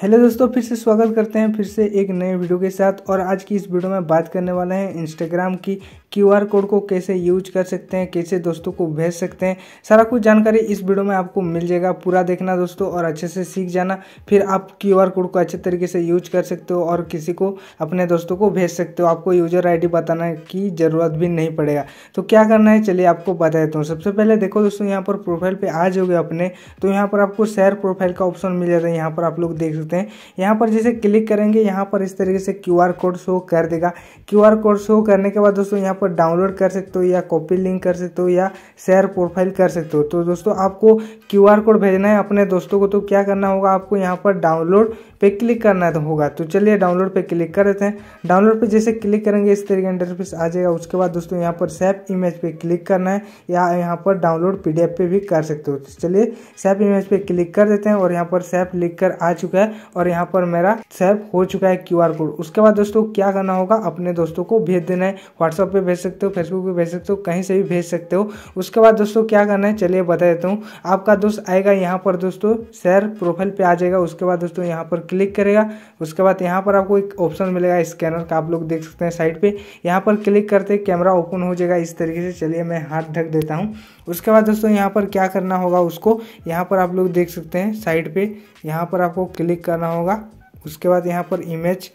hello दोस्तों फिर से स्वागत करते हैं फिर से एक नए वीडियो के साथ और आज की इस वीडियो में बात करने वाले हैं इंस्टाग्राम की क्यूआर कोड को कैसे यूज कर सकते हैं कैसे दोस्तों को भेज सकते हैं सारा कुछ जानकारी इस वीडियो में आपको मिल जाएगा पूरा देखना दोस्तों और अच्छे से सीख जाना फिर आप क्यूआर कोड को अच्छे तरीके से यूज कर सकते हो और किसी को अपने दोस्तों को भेज सकते हो आपको यूजर आई बताना की ज़रूरत भी नहीं पड़ेगा तो क्या करना है चलिए आपको बता देता हूँ सबसे पहले देखो दोस्तों यहाँ पर प्रोफाइल पर आ जाओगे अपने तो यहाँ पर आपको शेयर प्रोफाइल का ऑप्शन मिल जाता है यहाँ पर आप लोग देख सकते हैं यहाँ पर जैसे क्लिक करेंगे यहाँ पर इस तरीके से क्यू कोड शो कर देगा क्यू कोड शो करने के बाद दोस्तों यहाँ पर डाउनलोड कर सकते हो या कॉपी लिंक कर सकते हो या शेयर प्रोफाइल कर सकते हो तो दोस्तों आपको क्यू कोड भेजना है अपने दोस्तों को तो क्या करना होगा आपको यहाँ पर डाउनलोड पे क्लिक करना है तो होगा तो चलिए डाउनलोड पे क्लिक कर देते हैं डाउनलोड पे जैसे क्लिक करेंगे इस तरीके इंटरफेस आ जाएगा उसके बाद दोस्तों यहाँ पर सेफ इमेज पे क्लिक करना है या यहाँ पर डाउनलोड पी पे भी कर सकते हो तो चलिए सेफ इमेज पे क्लिक कर देते हैं और यहाँ पर सेफ लिख कर आ चुका है और यहाँ पर मेरा सेव हो चुका है क्यू कोड उसके बाद दोस्तों क्या करना होगा अपने दोस्तों को भेज देना है व्हाट्सअप पर भेज सकते हो फेसबुक पर भेज सकते हो कहीं से भी भेज सकते हो उसके बाद दोस्तों क्या करना है चलिए बता देता हूँ आपका दोस्त आएगा यहाँ पर दोस्तों शेयर प्रोफाइल पर आ जाएगा उसके बाद दोस्तों यहाँ पर क्लिक करेगा उसके बाद यहाँ पर आपको एक ऑप्शन मिलेगा स्कैनर का आप लोग देख सकते हैं साइड पर यहाँ पर क्लिक करते कैमरा ओपन हो जाएगा इस तरीके से चलिए मैं हाथ ढक देता हूँ उसके बाद दोस्तों यहाँ पर क्या करना होगा उसको यहाँ पर आप लोग देख सकते हैं साइड पर यहाँ पर आपको क्लिक करना होगा उसके बाद यहाँ पर इमेज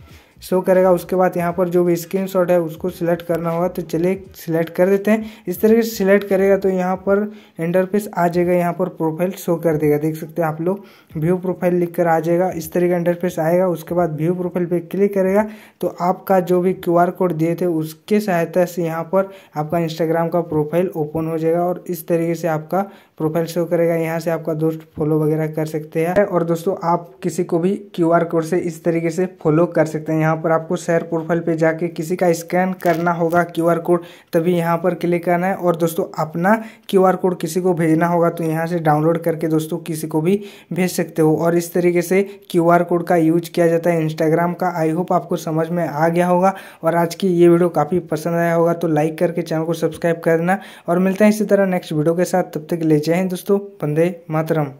शो करेगा उसके बाद यहाँ पर जो भी स्क्रीन है उसको सिलेक्ट करना होगा तो चलिए सिलेक्ट कर देते हैं इस तरीके से सिलेक्ट करेगा तो यहाँ पर इंटरफेस आ जाएगा यहाँ पर प्रोफाइल शो कर देगा देख सकते हैं आप लोग व्यू प्रोफाइल लिख कर आ जाएगा इस तरीके का इंटरफेस आएगा उसके बाद व्यू प्रोफाइल पर क्लिक करेगा तो आपका जो भी क्यू कोड दिए थे उसके सहायता से यहाँ पर आपका इंस्टाग्राम का प्रोफाइल ओपन हो जाएगा और इस तरीके से आपका प्रोफाइल शो करेगा यहाँ से आपका दोस्त फॉलो वगैरह कर सकते हैं और दोस्तों आप किसी को भी क्यू कोड से इस तरीके से फॉलो कर सकते हैं यहाँ यहाँ पर आपको शेयर प्रोफाइल पे जाके किसी का स्कैन करना होगा क्यूआर कोड तभी यहाँ पर क्लिक करना है और दोस्तों अपना क्यूआर कोड किसी को भेजना होगा तो यहाँ से डाउनलोड करके दोस्तों किसी को भी भेज सकते हो और इस तरीके से क्यू कोड का यूज किया जाता है इंस्टाग्राम का आई होप आपको समझ में आ गया होगा और आज की ये वीडियो काफ़ी पसंद आया होगा तो लाइक करके चैनल को सब्सक्राइब करना और मिलते हैं इसी तरह नेक्स्ट वीडियो के साथ तब तक ले जाए दोस्तों बंदे मातरम